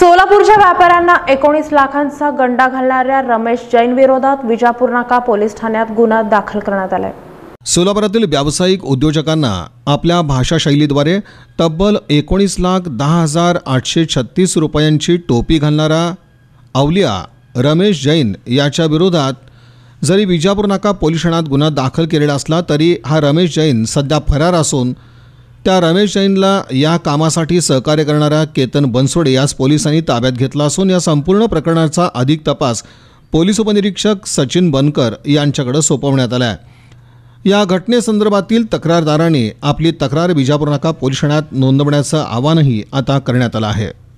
सोलापूरच्या व्यापाऱ्यांना एकोणीस लाखांचा गंडा घालणाऱ्या रमेश जैन विरोधात विजापूर नाका पोलीस ठाण्यात गुन्हा दाखल करण्यात आलाय सोलापुरातील व्यावसायिक उद्योजकांना आपल्या भाषाशैलीद्वारे तब्बल एकोणीस लाख दहा हजार आठशे छत्तीस रुपयांची टोपी घालणारा अवलिया रमेश जैन याच्या विरोधात जरी विजापूर नाका पोलीस ठाण्यात गुन्हा दाखल केलेला असला तरी हा रमेश जैन सध्या फरार असून त्या रमेश जैनला या कामासाठी सहकार्य करणाऱ्या केतन बनसोडे यास पोलिसांनी ताब्यात घेतला असून या संपूर्ण प्रकरणाचा अधिक तपास पोलीस उपनिरीक्षक सचिन बनकर यांच्याकडे सोपवण्यात आला आहे या घटनेसंदर्भातील तक्रारदारांनी आपली तक्रार विजापूर नाका पोलीस ठाण्यात नोंदवण्याचं आवाहनही आता करण्यात आलं आहे